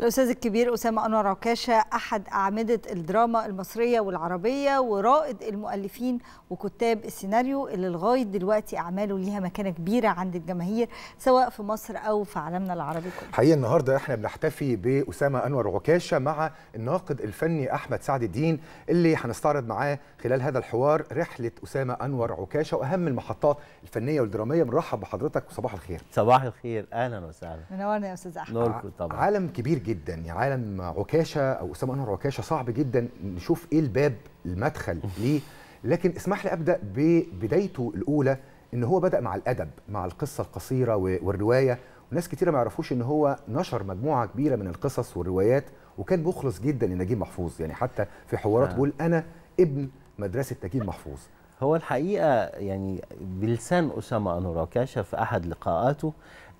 الأستاذ الكبير أسامة أنور عكاشة أحد أعمدة الدراما المصرية والعربية ورائد المؤلفين وكتاب السيناريو اللي لغاية دلوقتي أعماله ليها مكانة كبيرة عند الجماهير سواء في مصر أو في عالمنا العربي كله. حقيقة النهاردة إحنا بنحتفي بأسامة أنور عكاشة مع الناقد الفني أحمد سعد الدين اللي هنستعرض معاه خلال هذا الحوار رحلة أسامة أنور عكاشة وأهم المحطات الفنية والدرامية بنرحب بحضرتك وصباح الخير. صباح الخير أهلا وسهلا. منورنا يا أستاذ أحمد. نوركم طبعا. عالم كبير جدا يعني عالم عكاشه او اسامه انور عكاشه صعب جدا نشوف ايه الباب المدخل ليه لكن اسمح لي ابدا ببدايته الاولى ان هو بدا مع الادب مع القصه القصيره والروايه وناس كتيره ما يعرفوش ان هو نشر مجموعه كبيره من القصص والروايات وكان مخلص جدا لنجيب محفوظ يعني حتى في حوارات آه. بيقول انا ابن مدرسه نجيب محفوظ هو الحقيقه يعني بلسان اسامه انور عكاشه في احد لقاءاته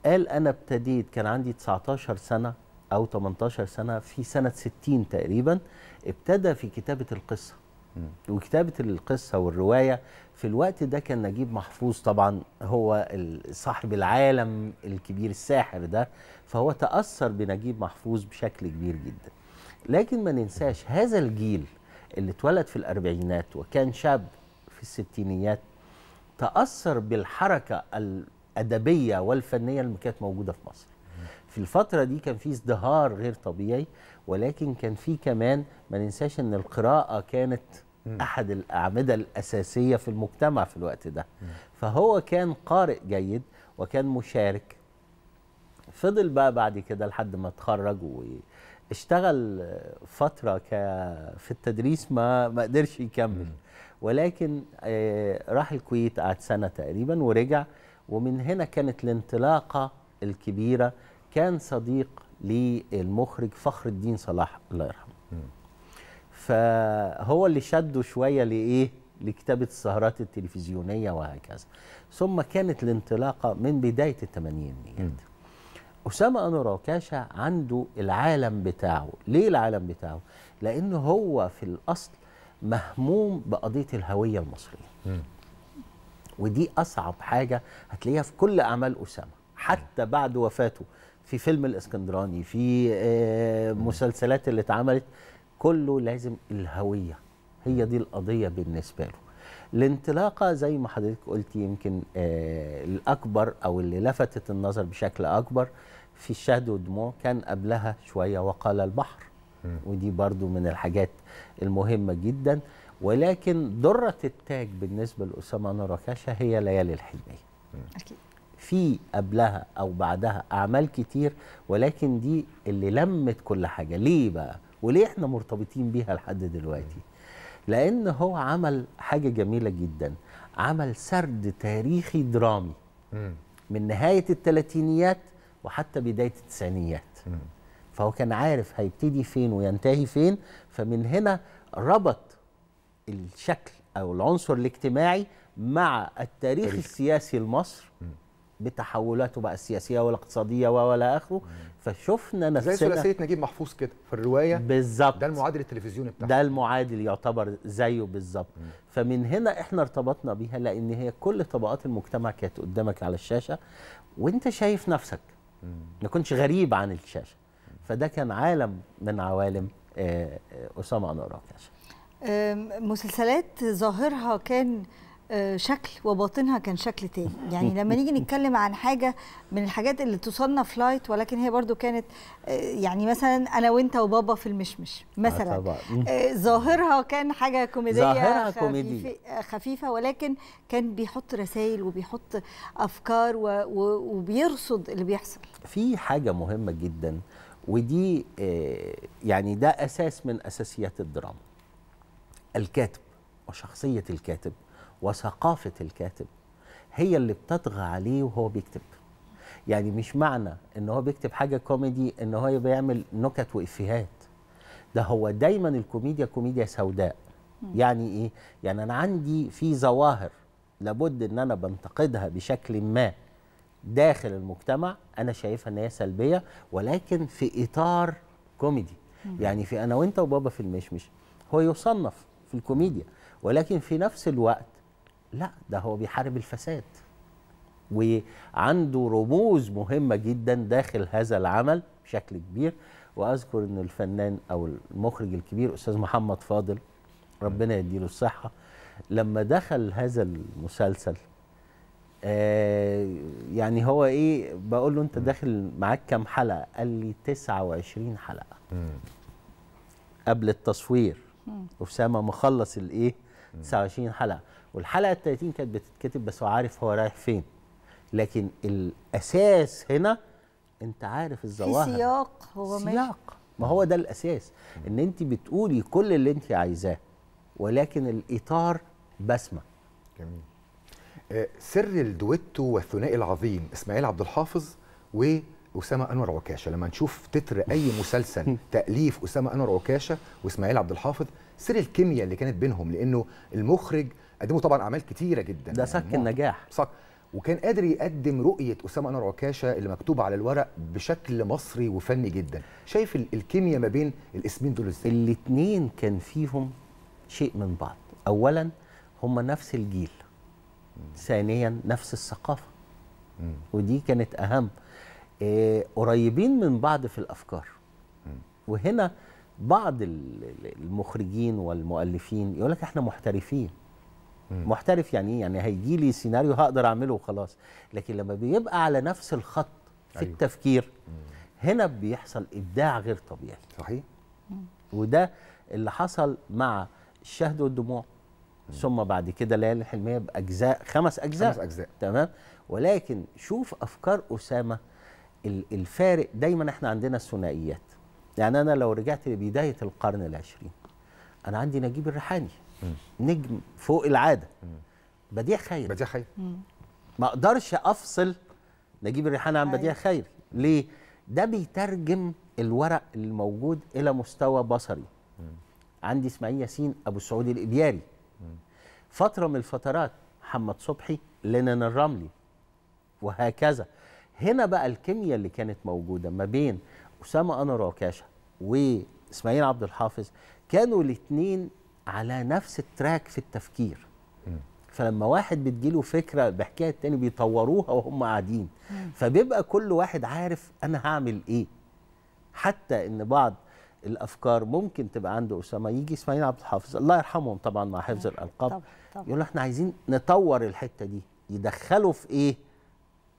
قال انا ابتديت كان عندي 19 سنه أو 18 سنة في سنة 60 تقريبا ابتدى في كتابة القصة وكتابة القصة والرواية في الوقت ده كان نجيب محفوظ طبعا هو صاحب العالم الكبير الساحر ده فهو تأثر بنجيب محفوظ بشكل كبير جدا لكن ما ننساش هذا الجيل اللي اتولد في الأربعينات وكان شاب في الستينيات تأثر بالحركة الأدبية والفنية اللي كانت موجودة في مصر في الفترة دي كان في ازدهار غير طبيعي ولكن كان في كمان ما ننساش ان القراءة كانت احد الاعمده الاساسيه في المجتمع في الوقت ده فهو كان قارئ جيد وكان مشارك فضل بقى بعد كده لحد ما اتخرج واشتغل فتره ك في التدريس ما ما قدرش يكمل ولكن آه، راح الكويت قعد سنه تقريبا ورجع ومن هنا كانت الانطلاقه الكبيره كان صديق للمخرج فخر الدين صلاح الله يرحمه فهو اللي شده شويه لايه لكتابه السهرات التلفزيونيه وهكذا ثم كانت الانطلاقه من بدايه الثمانينيات اسامه انور عكاشه عنده العالم بتاعه ليه العالم بتاعه لانه هو في الاصل مهموم بقضيه الهويه المصريه ودي اصعب حاجه هتلاقيها في كل اعمال اسامه حتى بعد وفاته في فيلم الاسكندراني في آه، مسلسلات اللي اتعملت كله لازم الهويه هي دي القضيه بالنسبه له الانطلاقه زي ما حضرتك قلت يمكن آه، الاكبر او اللي لفتت النظر بشكل اكبر في الشهد والدموع كان قبلها شويه وقال البحر ودي برضو من الحاجات المهمه جدا ولكن درة التاج بالنسبه لاسامه نوركاشا هي ليالي الحلميه اكيد في قبلها او بعدها اعمال كتير ولكن دي اللي لمت كل حاجه ليه بقى وليه احنا مرتبطين بيها لحد دلوقتي لان هو عمل حاجه جميله جدا عمل سرد تاريخي درامي من نهايه الثلاثينيات وحتى بدايه التسعينيات فهو كان عارف هيبتدي فين وينتهي فين فمن هنا ربط الشكل او العنصر الاجتماعي مع التاريخ السياسي لمصر بتحولاته بقى السياسيه والاقتصاديه ولا اخره فشفنا نفسنا زي ثلاثيه نجيب محفوظ كده في الروايه بالظبط ده المعادل التلفزيوني بتاعه ده المعادل يعتبر زيه بالظبط فمن هنا احنا ارتبطنا بيها لان هي كل طبقات المجتمع كانت قدامك على الشاشه وانت شايف نفسك ما كنتش غريب عن الشاشه فده كان عالم من عوالم آه، آه، اسامه انور مسلسلات ظاهرها كان آه، شكل وباطنها كان شكل تاني يعني لما نيجي نتكلم عن حاجة من الحاجات اللي تصنف لايت ولكن هي برضو كانت آه، يعني مثلا أنا وأنت وبابا في المشمش مثلا آه، ظاهرها كان حاجة كوميدية ظاهرها كوميدي خفيفة ولكن كان بيحط رسائل وبيحط أفكار وبيرصد اللي بيحصل في حاجة مهمة جدا ودي يعني ده أساس من أساسيات الدراما الكاتب وشخصية الكاتب وثقافة الكاتب هي اللي بتطغى عليه وهو بيكتب يعني مش معنى ان هو بيكتب حاجة كوميدي ان هو بيعمل نكت وإفيهات ده هو دايما الكوميديا كوميديا سوداء يعني ايه؟ يعني انا عندي في ظواهر لابد ان انا بنتقدها بشكل ما داخل المجتمع انا شايفها ان هي سلبيه ولكن في اطار كوميدي يعني في انا وانت وبابا في المشمش هو يصنف في الكوميديا ولكن في نفس الوقت لا ده هو بيحارب الفساد وعنده رموز مهمة جدا داخل هذا العمل بشكل كبير وأذكر أن الفنان أو المخرج الكبير أستاذ محمد فاضل ربنا يديله الصحة لما دخل هذا المسلسل آه يعني هو ايه بقول له انت داخل معاك كام حلقه قال لي 29 حلقه قبل التصوير وسامه مخلص الايه 29 حلقه والحلقه ال 30 كانت بتتكتب بس هو عارف هو رايح فين لكن الاساس هنا انت عارف الظواهر في سياق هو سياق ما هو ده الاساس ان انت بتقولي كل اللي انت عايزاه ولكن الاطار بسمه جميل آه، سر الدويتو والثنائي العظيم اسماعيل عبد الحافظ واسامه انور عكاشه لما نشوف تتر اي مسلسل تاليف اسامه انور عكاشه واسماعيل عبد الحافظ سر الكيمياء اللي كانت بينهم لانه المخرج قدموا طبعا اعمال كتيره جدا ده يعني سك يعني النجاح صك وكان قادر يقدم رؤيه اسامه انور عكاشه اللي مكتوبه على الورق بشكل مصري وفني جدا شايف الكيمياء ما بين الاسمين دول ازاي الاثنين كان فيهم شيء من بعض اولا هم نفس الجيل ثانيا نفس الثقافه ودي كانت اهم آه، قريبين من بعض في الافكار وهنا بعض المخرجين والمؤلفين يقول لك احنا محترفين محترف يعني ايه يعني هيجي لي سيناريو هقدر اعمله وخلاص لكن لما بيبقى على نفس الخط في أيوه. التفكير هنا بيحصل ابداع غير طبيعي صحيح وده اللي حصل مع الشهد والدموع ثم بعد كده ليالي الحلميه باجزاء خمس اجزاء خمس اجزاء تمام ولكن شوف افكار اسامه الفارق دايما احنا عندنا الثنائيات يعني انا لو رجعت لبدايه القرن العشرين انا عندي نجيب الريحاني نجم فوق العاده بديع خيري بديع خيري ما اقدرش افصل نجيب الريحان عن بديع أيوة. خيري ليه ده بيترجم الورق الموجود الى مستوى بصري عندي اسماعيل ياسين ابو السعود الابياري فتره من الفترات محمد صبحي لنن الرملي وهكذا هنا بقى الكيمياء اللي كانت موجوده ما بين اسامه انور عكاشه واسماعيل عبد الحافظ كانوا الاثنين على نفس التراك في التفكير فلما واحد بتجيله فكره بحكايه التاني بيطوروها وهم قاعدين فبيبقى كل واحد عارف انا هعمل ايه حتى ان بعض الافكار ممكن تبقى عند اسامه يجي اسماعيل عبد الحافظ الله يرحمهم طبعا مع حفظ الالقاب يقول احنا عايزين نطور الحته دي يدخله في ايه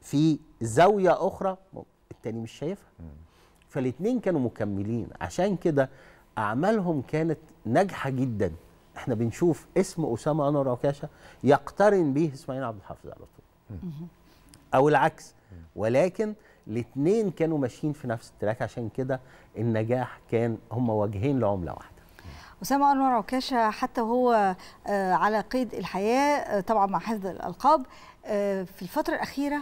في زاويه اخرى التاني مش شايفها فالاثنين كانوا مكملين عشان كده اعمالهم كانت ناجحه جدا احنا بنشوف اسم اسامه انور عكاشه يقترن به اسماعيل عبد الحافظ على طول او العكس ولكن الاثنين كانوا ماشيين في نفس التراك عشان كده النجاح كان هم وجهين لعمله واحده أسامة أنور عكاشة حتى وهو آه، على قيد الحياة آه، طبعا مع حفظ الألقاب آه، في الفترة الأخيرة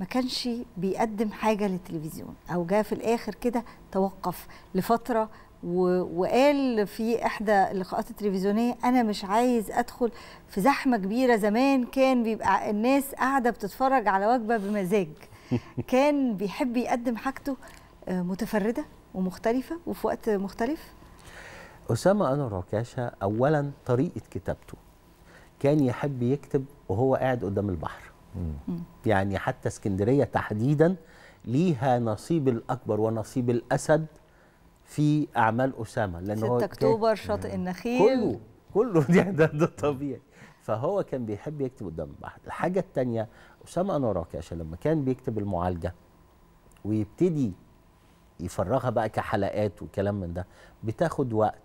ما كانش بيقدم حاجة للتلفزيون أو جاء في الآخر كده توقف لفترة وقال في احدى اللقاءات التلفزيونيه انا مش عايز ادخل في زحمه كبيره زمان كان بيبقى الناس قاعده بتتفرج على وجبه بمزاج كان بيحب يقدم حاجته آه، متفرده ومختلفه وفي وقت مختلف اسامه انور عكاشه اولا طريقه كتابته كان يحب يكتب وهو قاعد قدام البحر يعني حتى اسكندريه تحديدا ليها نصيب الاكبر ونصيب الاسد في اعمال اسامه لانه 6 اكتوبر شاطئ النخيل كله كله ده, ده طبيعي فهو كان بيحب يكتب قدام بعض الحاجه الثانيه اسامه انور عكاشه لما كان بيكتب المعالجه ويبتدي يفرغها بقى كحلقات وكلام من ده بتاخد وقت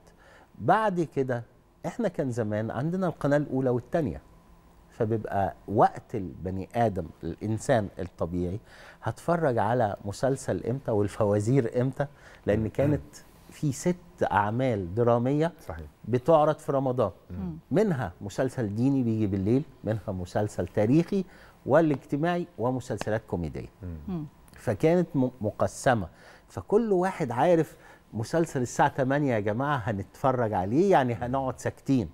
بعد كده احنا كان زمان عندنا القناه الاولى والثانيه فبيبقى وقت البني ادم الانسان الطبيعي هتفرج على مسلسل امتى والفوازير امتى لان كانت في ست اعمال دراميه صحيح. بتعرض في رمضان مم. منها مسلسل ديني بيجي بالليل منها مسلسل تاريخي والاجتماعي ومسلسلات كوميديه مم. فكانت مقسمه فكل واحد عارف مسلسل الساعه 8 يا جماعه هنتفرج عليه يعني هنقعد ساكتين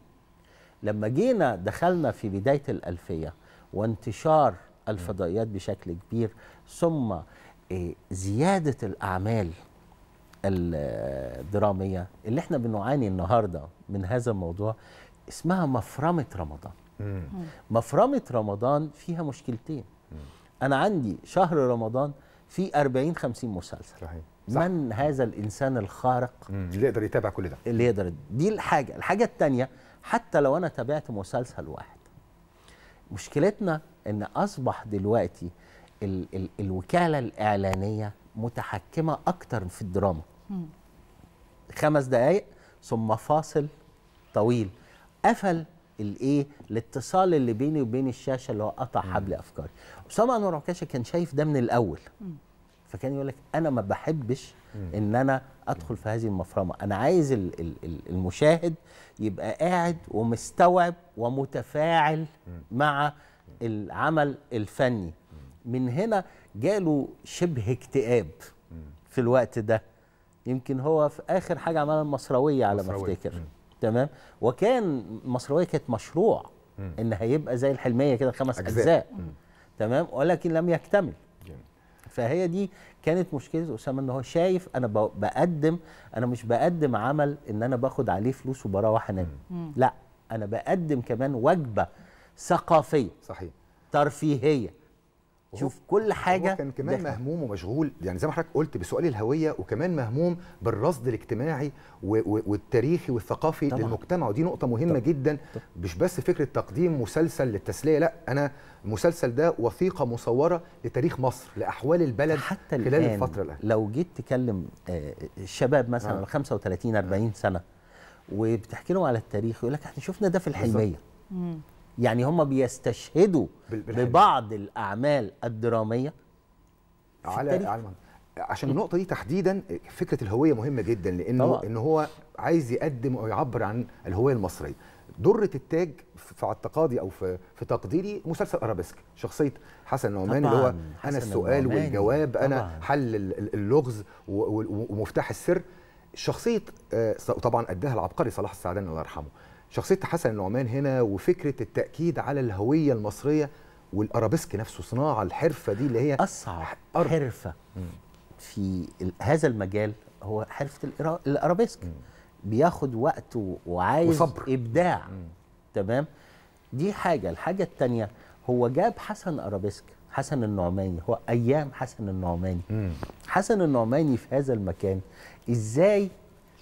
لما جينا دخلنا في بداية الألفية وانتشار الفضائيات بشكل كبير ثم آه، زيادة الأعمال الدرامية اللي احنا بنعاني النهاردة من هذا الموضوع اسمها مفرمة رمضان مفرمة رمضان فيها مشكلتين أنا عندي شهر رمضان في 40 50 مسلسل صحيح. صح. من هذا الإنسان الخارق اللي يقدر يتابع كل ده اللي يقدر دي الحاجة الحاجة الثانية حتى لو انا تابعت مسلسل واحد مشكلتنا ان اصبح دلوقتي ال ال الوكاله الاعلانيه متحكمه اكتر في الدراما خمس دقائق ثم فاصل طويل قفل الايه الاتصال اللي بيني وبين الشاشه اللي هو قطع حبل افكاري اسامه انور عكاشه كان شايف ده من الاول م. فكان يقول لك انا ما بحبش ان انا ادخل في هذه المفرمه انا عايز المشاهد يبقى قاعد ومستوعب ومتفاعل مع العمل الفني من هنا جاله شبه اكتئاب في الوقت ده يمكن هو في اخر حاجه عملها المصرويه على ما افتكر تمام وكان المصرويه كانت مشروع ان هيبقى زي الحلميه كده خمس اجزاء, أجزاء. تمام ولكن لم يكتمل فهي دي كانت مشكله اسامه ان هو شايف انا بقدم انا مش بقدم عمل ان انا باخد عليه فلوس وبروح انام لا انا بقدم كمان وجبه ثقافيه صحيح ترفيهيه شوف كل حاجه هو كان كمان داخل. مهموم ومشغول يعني زي ما حضرتك قلت بسؤال الهويه وكمان مهموم بالرصد الاجتماعي والتاريخي والثقافي طبعا. للمجتمع ودي نقطه مهمه طبعا. جدا طبعا. مش بس فكره تقديم مسلسل للتسليه لا انا المسلسل ده وثيقه مصوره لتاريخ مصر لاحوال البلد حتى خلال الآن الفتره الان لو جيت تكلم الشباب آه، مثلا آه. 35 40 آه. سنه وبتحكي لهم على التاريخ يقول لك احنا شفنا ده في الحلميه يعني هم بيستشهدوا بالحقيقة. ببعض الاعمال الدراميه على على عشان النقطه دي تحديدا فكره الهويه مهمه جدا لانه طبعا. ان هو عايز يقدم او يعبر عن الهويه المصريه دره التاج في اعتقادي او في في تقديري مسلسل ارابيسك شخصيه حسن نعمان اللي هو انا السؤال النوماني. والجواب طبعاً. انا حل اللغز ومفتاح السر شخصيه آه، طبعا اداها العبقري صلاح السعداني الله يرحمه شخصيه حسن النعمان هنا وفكره التاكيد على الهويه المصريه والارابيسك نفسه صناعه الحرفه دي اللي هي اصعب أرض. حرفه في هذا المجال هو حرفه الارابيسك بياخد وقت وعايز وصبر. ابداع مم. تمام دي حاجه الحاجه الثانيه هو جاب حسن ارابيسك حسن النعماني هو ايام حسن النعماني مم. حسن النعماني في هذا المكان ازاي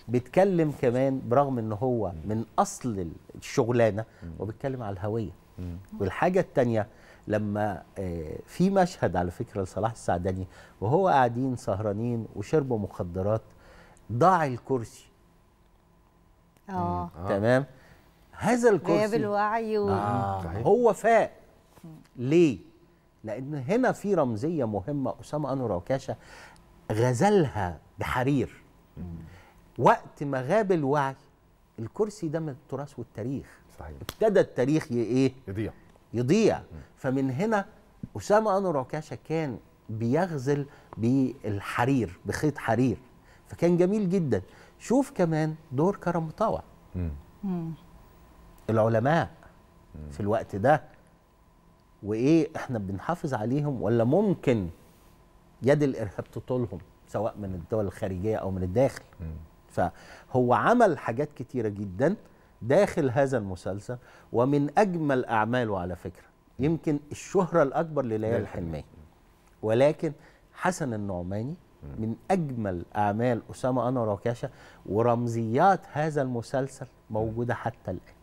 بيتكلم كمان برغم ان هو من اصل الشغلانه وبيتكلم على الهويه والحاجه الثانيه لما آه، في مشهد على فكره لصلاح السعداني وهو قاعدين سهرانين وشربوا مخدرات ضاع الكرسي اه تمام هذا الكرسي غياب الوعي و... آه. آه، هو فاق ليه لان هنا في رمزيه مهمه اسامه انور عكاشه غزلها بحرير مم. وقت ما غاب الوعي الكرسي ده من التراث والتاريخ صحيح. ابتدى التاريخ ايه يضيع يضيع م. فمن هنا اسامه انور عكاشه كان بيغزل بالحرير بخيط حرير فكان جميل جدا شوف كمان دور كرم طوع العلماء م. في الوقت ده وايه احنا بنحافظ عليهم ولا ممكن يد الارهاب تطولهم سواء من الدول الخارجيه او من الداخل م. فهو عمل حاجات كتيرة جدا داخل هذا المسلسل ومن أجمل أعماله على فكرة يمكن الشهرة الأكبر لليالي الحلمية ولكن حسن النعماني من أجمل أعمال أسامة أنور وكاشة ورمزيات هذا المسلسل موجودة حتى الآن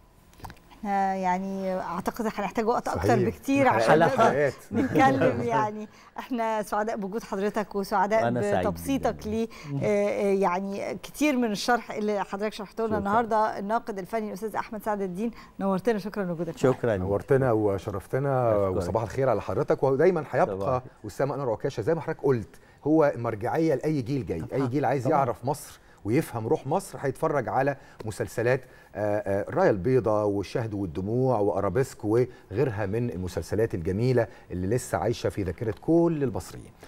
احنا يعني اعتقد هنحتاج وقت اكتر بكتير عشان نتكلم يعني احنا سعداء بوجود حضرتك وسعداء بتبسيطك لي آه، آه، يعني كتير من الشرح اللي حضرتك شرحته لنا النهارده الناقد الفني الاستاذ احمد سعد الدين نورتنا شكرا لوجودك شكرا نورتنا وشرفتنا وصباح الخير على حضرتك ودايما هيبقى اسامه انور عكاشه زي ما حضرتك قلت هو مرجعيه لاي جيل جاي اي جيل عايز يعرف مصر ويفهم روح مصر هيتفرج على مسلسلات آه، آه، الرايه البيضاء والشهد والدموع وارابيسك وغيرها من المسلسلات الجميله اللي لسه عايشه في ذاكره كل المصريين